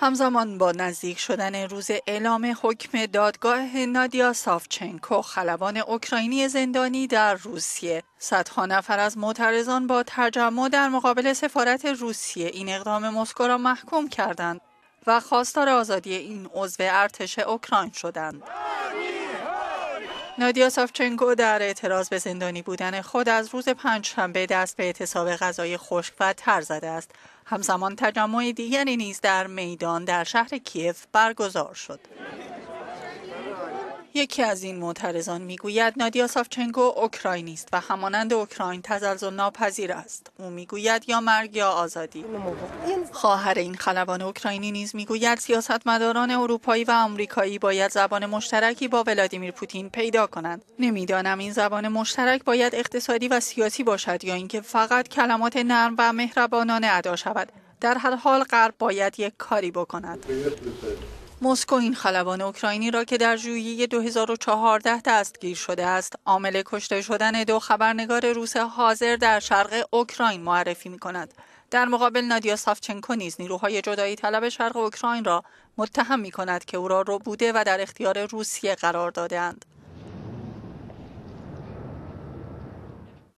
همزمان با نزدیک شدن روز اعلام حکم دادگاه نادیا سافچنکو خلبان اوکراینی زندانی در روسیه صدها نفر از معترضان با تجمع در مقابل سفارت روسیه این اقدام مسکو را محکوم کردند و خواستار آزادی این عضو ارتش اوکراین شدند نادیا سافچنکو در اعتراض به زندانی بودن خود از روز شنبه دست به اعتصاب غذای خشک و تر زده است همزمان تجمع دیگری نیز در میدان در شهر کیف برگزار شد یکی از این معترضان میگوید نادیا سافچنکو اوکراینی است و همانند اوکراین تزلزل ناپذیر است او میگوید یا مرگ یا آزادی خواهر این خلبان اوکراینی نیز میگوید سیاستمداران اروپایی و آمریکایی باید زبان مشترکی با ولادیمیر پوتین پیدا کنند نمیدانم این زبان مشترک باید اقتصادی و سیاسی باشد یا اینکه فقط کلمات نرم و مهربانانه ادا شود در هر حال غرب باید یک کاری بکند مسکو این خلبان اوکراینی را که در ژوئیه 2014 دستگیر شده است عامل کشته شدن دو خبرنگار روس حاضر در شرق اوکراین معرفی می کند در مقابل نادیا سافچنکو نیز نیروهای جدایی طلب شرق اوکراین را متهم می کند که او را بوده و در اختیار روسیه قرار دادهاند